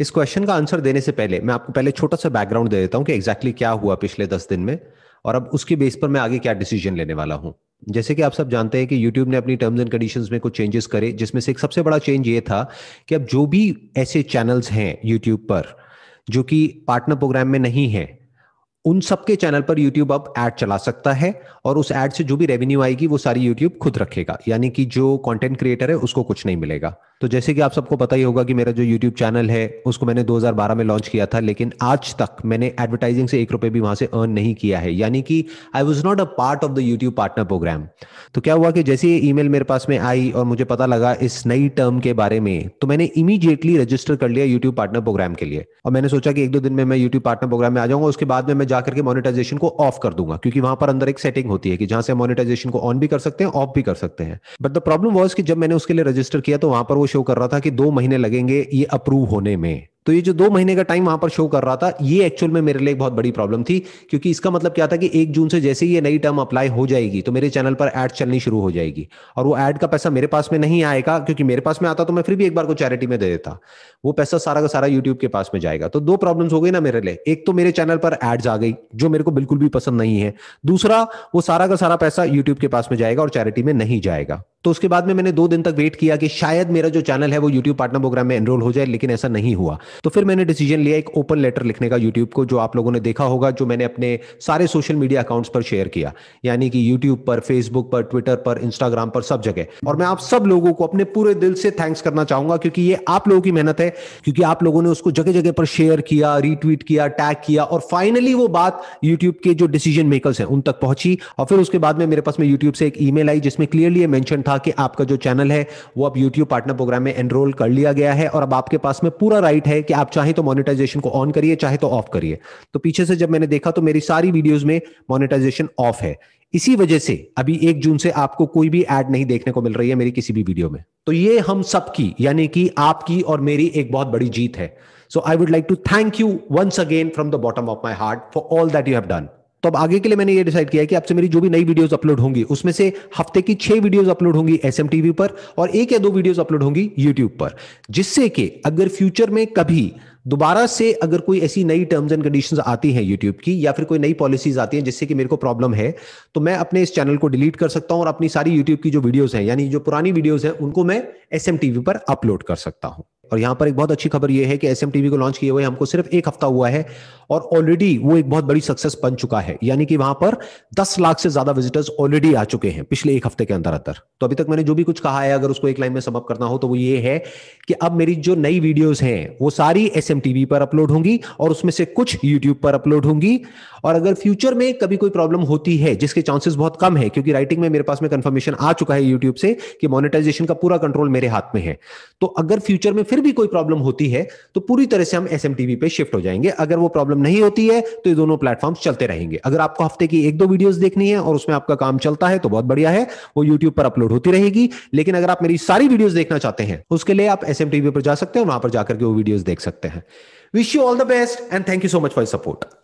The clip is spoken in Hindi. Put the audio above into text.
इस क्वेश्चन का आंसर देने से पहले मैं आपको पहले छोटा सा बैकग्राउंड दे देता हूँ कि एग्जैक्टली exactly क्या हुआ पिछले दस दिन में और अब उसके बेस पर मैं आगे क्या डिसीजन लेने वाला हूँ जैसे कि आप सब जानते हैं कि YouTube ने अपनी टर्म्स एंड कंडीशंस में कुछ चेंजेस करे जिसमें से एक सबसे बड़ा चेंज ये था कि अब जो भी ऐसे चैनल्स हैं YouTube पर जो कि पार्टनर प्रोग्राम में नहीं है उन सबके चैनल पर YouTube अब ऐड चला सकता है और उस ऐड से जो भी रेवेन्यू आएगी वो सारी YouTube खुद रखेगा यानी कि जो कंटेंट क्रिएटर है उसको कुछ नहीं मिलेगा तो जैसे कि आप सबको पता ही होगा कि मेरा जो YouTube चैनल है उसको मैंने 2012 में लॉन्च किया था लेकिन आज तक मैंने एडवर्टाइजिंग से एक रुपए भी वहां से अर्न नहीं किया है यानी कि I was not a part of the YouTube partner program तो क्या हुआ कि जैसे ये ईमेल मेरे पास में आई और मुझे पता लगा इस नई टर्म के बारे में तो मैंने इमीजिएटली रजिस्टर कर लिया यूट्यूब पार्टनर प्रोग्राम के लिए और मैंने सोचा कि एक दो दिन में मैं यूट्यूब पार्टनर प्रोग्राम में आ जाऊंगा उसके बाद में मैं जाकर के मोनिटाइजेशन को ऑफ कर दूंगा क्योंकि वहां पर अंदर एक सेटिंग होती है कि जहां से मोनिटाइजेशन को ऑन भी कर सकते हैं ऑफ भी कर सकते हैं बट द प्रॉब्लम वॉज कि जब मैंने उसके लिए रजिस्टर किया तो वहां पर वो शो कर रहा था कि दो महीने लगेंगे ये अप्रूव होने में तो ये जो दो महीने का टाइम वहां पर शो कर रहा था ये एक्चुअल में मेरे लिए एक बहुत बड़ी प्रॉब्लम थी क्योंकि इसका मतलब क्या था कि एक जून से जैसे ही ये नई टर्म अप्लाई हो जाएगी तो मेरे चैनल पर एड चलनी शुरू हो जाएगी और वो एड का पैसा मेरे पास में नहीं आएगा क्योंकि मेरे पास में आता तो मैं फिर भी एक बार को चैरिटी में दे देता वो पैसा सारा का सारा यूट्यूब के पास में जाएगा तो दो प्रॉब्लम हो गई ना मेरे लिए एक तो मेरे चैनल पर एड्स आ गई जो मेरे को बिल्कुल भी पसंद नहीं है दूसरा वो सारा का सारा पैसा यूट्यूब के पास में जाएगा और चैरिटी में नहीं जाएगा तो उसके बाद में मैंने दो दिन तक वेट किया कि शायद मेरा जो चैनल है वो यूट्यूब पार्टनर प्रोग्राम में एनरोल हो जाए लेकिन ऐसा नहीं हुआ तो फिर मैंने डिसीजन लिया एक ओपन लेटर लिखने का यूट्यूब को जो आप लोगों ने देखा होगा जो मैंने अपने सारे सोशल मीडिया अकाउंट्स पर शेयर किया यानी कि यूट्यूब पर फेसबुक पर ट्विटर पर इंस्टाग्राम पर सब जगह और मैं आप सब लोगों को अपने पूरे दिल से थैंक्स करना चाहूंगा क्योंकि ये आप लोगों की मेहनत है क्योंकि आप लोगों ने उसको जगह जगह पर शेयर किया रीट्वीट किया टैग किया और फाइनली वो बात यूट्यूब के जो डिसीजन मेकर्स हैं उन तक पहुंची और फिर उसके बाद में मेरे पास में यूट्यूब से एक ईमेल आई जिसमें क्लियरली मेंशन था कि आपका जो चैनल है वो अब यूट्यूब पार्टनर प्रोग्राम में एनरोल कर लिया गया है और अब आपके पास में पूरा राइट है कि आप चाहे तो मोनेटाइजेशन को ऑन करिए चाहे तो ऑफ करिए तो पीछे से जब मैंने देखा तो मेरी सारी वीडियोज में मोनेटाइजेशन ऑफ है इसी वजह से अभी एक जून से आपको कोई भी एड नहीं देखने को मिल रही है मेरी किसी भी वीडियो में तो ये हम सबकी यानी कि आपकी और मेरी एक बहुत बड़ी जीत है so I would like to thank you once again from the bottom of my heart for all that you have done तो अब आगे के लिए मैंने ये डिसाइड किया कि आपसे मेरी जो भी नई वीडियोस अपलोड होंगी उसमें से हफ्ते की छह वीडियोस अपलोड होंगी एस पर और एक या दो वीडियोस अपलोड होंगी यूट्यूब पर जिससे कि अगर फ्यूचर में कभी दोबारा से अगर कोई ऐसी नई टर्म्स एंड कंडीशंस आती हैं यूट्यूब की या फिर कोई नई पॉलिसीज आती हैं जिससे कि मेरे को प्रॉब्लम है तो मैं अपने इस चैनल को डिलीट कर सकता हूं और अपनी सारी यूट्यूब की जो वीडियोस हैं यानी जो पुरानी वीडियोस हैं उनको मैं एस पर अपलोड कर सकता हूं और यहां पर एक बहुत अच्छी खबर यह है कि एस एम टीवी को लॉन्च किए हुए हमको सिर्फ एक हफ्ता हुआ है और ऑलरेडी वो एक बहुत बड़ी सक्सेस बन चुका है यानी कि वहां पर 10 लाख से ज्यादा विजिटर्स ऑलरेडी आ चुके हैं पिछले एक हफ्ते के अंदर अंदर तो अभी तक मैंने जो भी कुछ कहा है अगर उसको एक लाइन में समअप करना हो तो वो ये है कि अब मेरी जो नई वीडियोज हैं वो सारी एस पर अपलोड होंगी और उसमें से कुछ यूट्यूब पर अपलोड होंगी और अगर फ्यूचर में कभी कोई प्रॉब्लम होती है जिसके चांसेस बहुत कम है क्योंकि राइटिंग में मेरे पास में कंफर्मेशन आ चुका है यूट्यूब से कि मोनिटाइजेशन का पूरा कंट्रोल मेरे हाथ में है तो अगर फ्यूचर में फिर भी कोई प्रॉब्लम होती है तो पूरी तरह से हम एस पे शिफ्ट हो जाएंगे अगर वो प्रॉब्लम नहीं होती है तो ये दोनों प्लेटफॉर्म चलते रहेंगे अगर आपको हफ्ते की एक दो वीडियोस देखनी है और उसमें आपका काम चलता है तो बहुत बढ़िया है वो यूट्यूब पर अपलोड होती रहेगी लेकिन अगर आप मेरी सारी वीडियोस देखना चाहते हैं उसके लिए आप एस पर जा सकते हैं वहां पर जाकर के वो वीडियोज देख सकते हैं wish you all the best and thank you so much for support